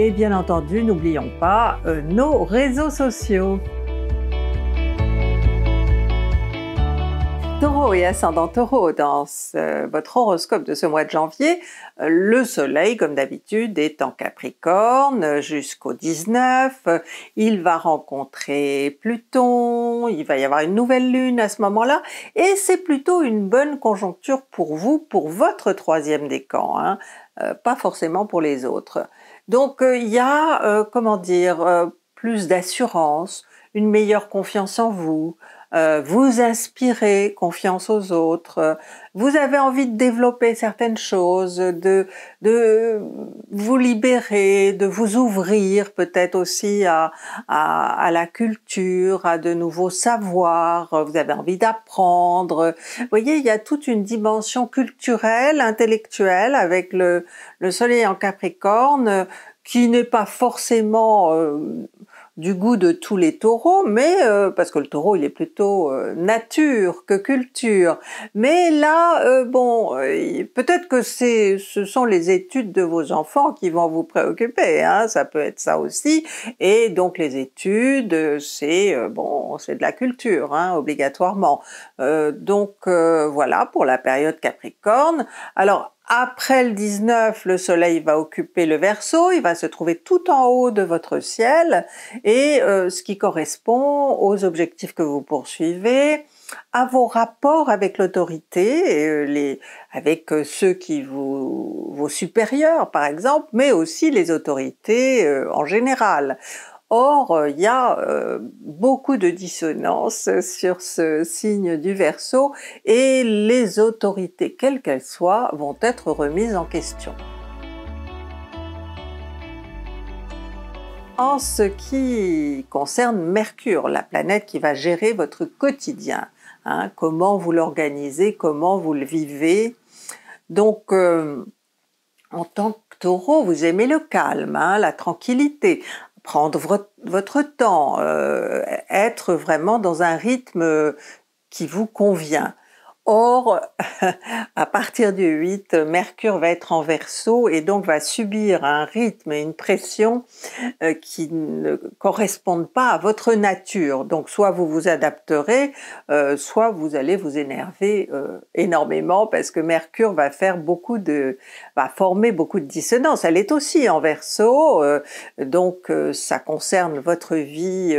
Et bien entendu, n'oublions pas euh, nos réseaux sociaux. Taureau et ascendant taureau, dans votre horoscope de ce mois de janvier, euh, le soleil, comme d'habitude, est en Capricorne jusqu'au 19. Il va rencontrer Pluton, il va y avoir une nouvelle lune à ce moment-là, et c'est plutôt une bonne conjoncture pour vous, pour votre troisième décan, hein, euh, pas forcément pour les autres. Donc euh, il y a, euh, comment dire, euh, plus d'assurance, une meilleure confiance en vous, euh, vous inspirez confiance aux autres, vous avez envie de développer certaines choses, de, de vous libérer, de vous ouvrir peut-être aussi à, à, la culture, à de nouveaux savoirs, vous avez envie d'apprendre. Vous voyez, il y a toute une dimension culturelle, intellectuelle avec le, le soleil en capricorne qui n'est pas forcément... Euh, du goût de tous les taureaux, mais euh, parce que le taureau il est plutôt euh, nature que culture. Mais là, euh, bon, peut-être que c'est, ce sont les études de vos enfants qui vont vous préoccuper. Hein, ça peut être ça aussi. Et donc les études, c'est bon, c'est de la culture, hein, obligatoirement. donc voilà pour la période Capricorne. Alors après le 19, le Soleil va occuper le Verseau, il va se trouver tout en haut de votre ciel et euh, ce qui correspond aux objectifs que vous poursuivez, à vos rapports avec l'autorité, euh, avec euh, ceux qui vous, vos supérieurs par exemple, mais aussi les autorités en général. Or, euh, il y a euh, beaucoup de dissonances sur ce signe du Verseau et les autorités, quelles qu'elles soient, vont être remises en question. En ce qui concerne Mercure, la planète qui va gérer votre quotidien, hein, comment vous l'organisez, comment vous le vivez. Donc, euh, en tant que taureau, vous aimez le calme, hein, la tranquillité prendre votre temps, euh, être vraiment dans un rythme qui vous convient. Or, à partir du 8, Mercure va être en verso et donc va subir un rythme et une pression euh, qui ne correspondent pas à votre nature. Donc, soit vous vous adapterez, euh, soit vous allez vous énerver euh, énormément parce que Mercure va faire beaucoup de, va former beaucoup de dissonance. Elle est aussi en verso, donc ça concerne votre vie,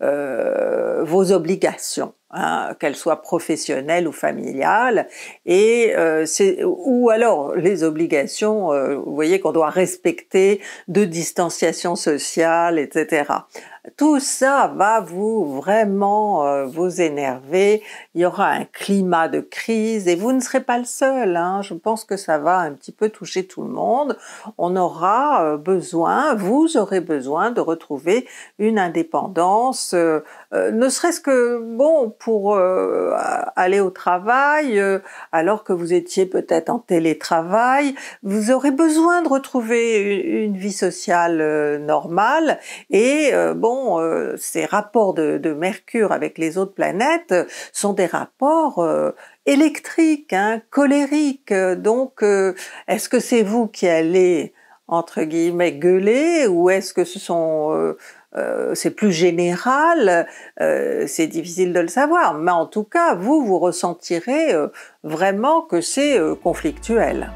vos obligations. Hein, qu'elle soit professionnelle ou familiale, et euh, ou alors les obligations, euh, vous voyez qu'on doit respecter de distanciation sociale, etc. Tout ça va vous vraiment euh, vous énerver, il y aura un climat de crise et vous ne serez pas le seul, hein. je pense que ça va un petit peu toucher tout le monde. On aura euh, besoin, vous aurez besoin de retrouver une indépendance, euh, ne serait-ce que bon pour aller au travail alors que vous étiez peut-être en télétravail, vous aurez besoin de retrouver une, une vie sociale normale et bon euh, ces rapports de, Mercure avec les autres planètes sont des rapports euh, électriques, hein, colériques. Donc, euh, est-ce que c'est vous qui allez entre guillemets gueuler ou est-ce que ce sont c'est plus général, c'est difficile de le savoir, mais en tout cas, vous, vous ressentirez vraiment que c'est conflictuel.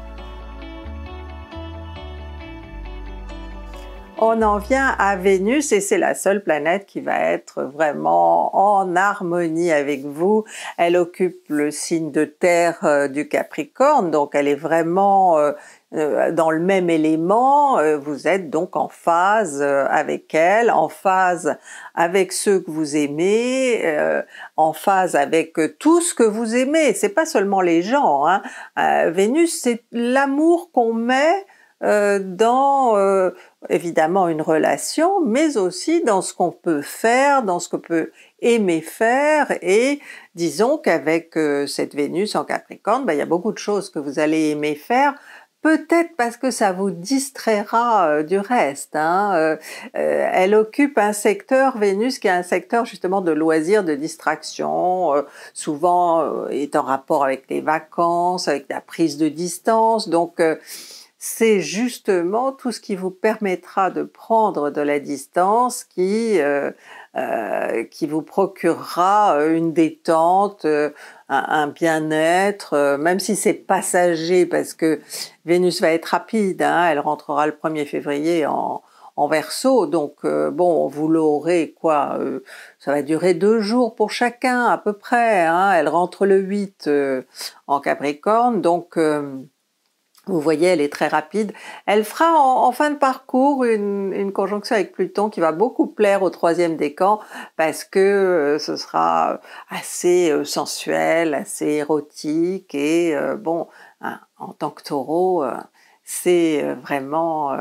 on en vient à Vénus et c'est la seule planète qui va être vraiment en harmonie avec vous. Elle occupe le signe de terre euh, du Capricorne, donc elle est vraiment euh, euh, dans le même élément, vous êtes donc en phase avec elle, en phase avec ceux que vous aimez, en phase avec tout ce que vous aimez. C'est pas seulement les gens. Hein. Vénus, c'est l'amour qu'on met dans évidemment une relation, mais aussi dans ce qu'on peut faire, dans ce qu'on peut aimer faire, et disons qu'avec euh, cette Vénus en Capricorne, ben, il y a beaucoup de choses que vous allez aimer faire, peut-être parce que ça vous distraira euh, du reste. Hein. Euh, elle occupe un secteur, Vénus, qui est un secteur justement de loisirs, de distraction, souvent est en rapport avec les vacances, avec la prise de distance, donc c'est justement tout ce qui vous permettra de prendre de la distance qui, euh, euh, qui vous procurera euh, une détente, un, bien-être, même si c'est passager parce que Vénus va être rapide, hein, elle rentrera le 1er février en, en verso, donc bon, vous l'aurez quoi, ça va durer deux jours pour chacun à peu près, hein, elle rentre le 8 en Capricorne, donc vous voyez, elle est très rapide. Elle fera en, fin de parcours une, conjonction avec Pluton qui va beaucoup plaire au troisième décan parce que euh, ce sera assez euh, sensuel, assez érotique et euh, bon, hein, en tant que taureau, c'est vraiment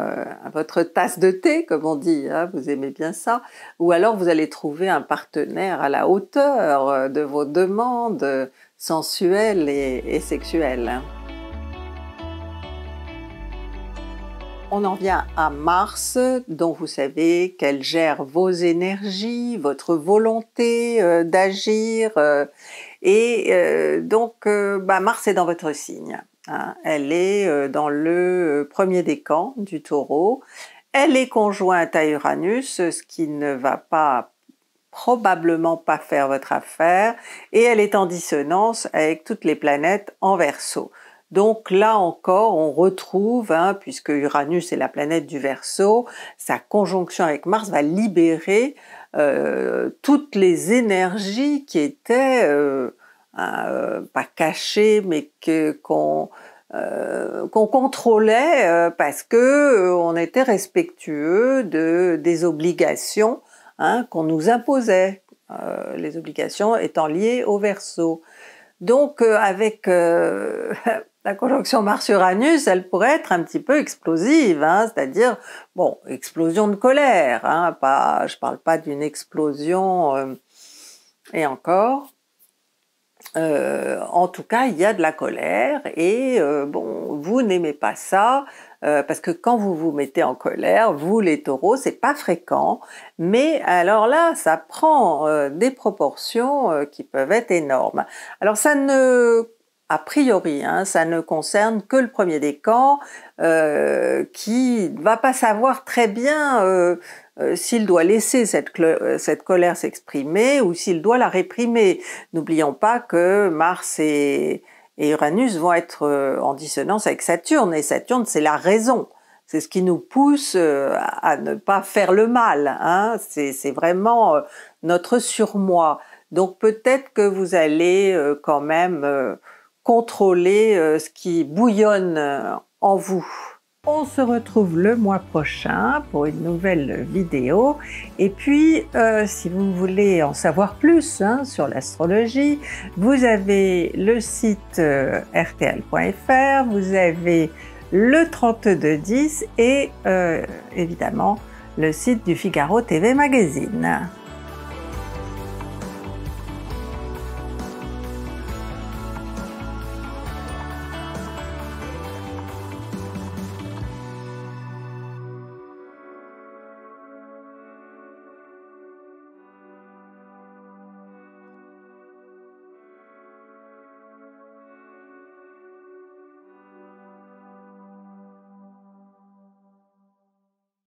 votre tasse de thé, comme on dit, hein, vous aimez bien ça, ou alors vous allez trouver un partenaire à la hauteur de vos demandes sensuelles et sexuelles. On en vient à Mars, dont vous savez qu'elle gère vos énergies, votre volonté euh, d'agir. Euh, et euh, donc, bah, Mars est dans votre signe. Hein. Elle est dans le premier décan du taureau. Elle est conjointe à Uranus, ce qui ne va pas probablement pas faire votre affaire. Et elle est en dissonance avec toutes les planètes en verso. Donc là encore, on retrouve, hein, puisque Uranus est la planète du Verseau, sa conjonction avec Mars va libérer euh, toutes les énergies qui étaient euh, euh, pas cachées, mais qu'on contrôlait parce que on était respectueux de des obligations hein, qu'on nous imposait, les obligations étant liées au Verseau. Donc avec la conjonction Mars-Uranus, elle pourrait être un petit peu explosive, hein, c'est-à-dire, bon, explosion de colère, hein, pas, je parle pas d'une explosion, euh, et encore, euh, en tout cas, il y a de la colère et euh, bon, vous n'aimez pas ça parce que quand vous vous mettez en colère, vous les taureaux, c'est pas fréquent, mais alors là, ça prend des proportions qui peuvent être énormes. Alors ça ne a priori, hein, ça ne concerne que le premier des camps, euh, qui va pas savoir très bien euh, euh, s'il doit laisser euh, cette, colère s'exprimer ou s'il doit la réprimer. N'oublions pas que Mars et, Uranus vont être en dissonance avec Saturne, et Saturne, c'est la raison. C'est ce qui nous pousse à ne pas faire le mal. Hein. C'est vraiment notre surmoi. Donc peut-être que vous allez quand même contrôler euh, ce qui bouillonne euh, en vous. On se retrouve le mois prochain pour une nouvelle vidéo. Et puis, euh, si vous voulez en savoir plus hein, sur l'astrologie, vous avez le site rtl.fr, vous avez le 3210 et évidemment le site du Figaro TV Magazine.